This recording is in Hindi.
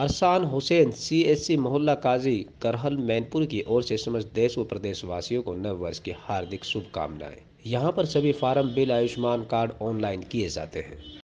अरसान हुसैन सी एस सी मोहल्ला काजी करहल मैनपुर की ओर से समस्त देश व प्रदेशवासियों को नव वर्ष की हार्दिक शुभकामनाएं यहाँ पर सभी form bill Ayushman card online किए जाते हैं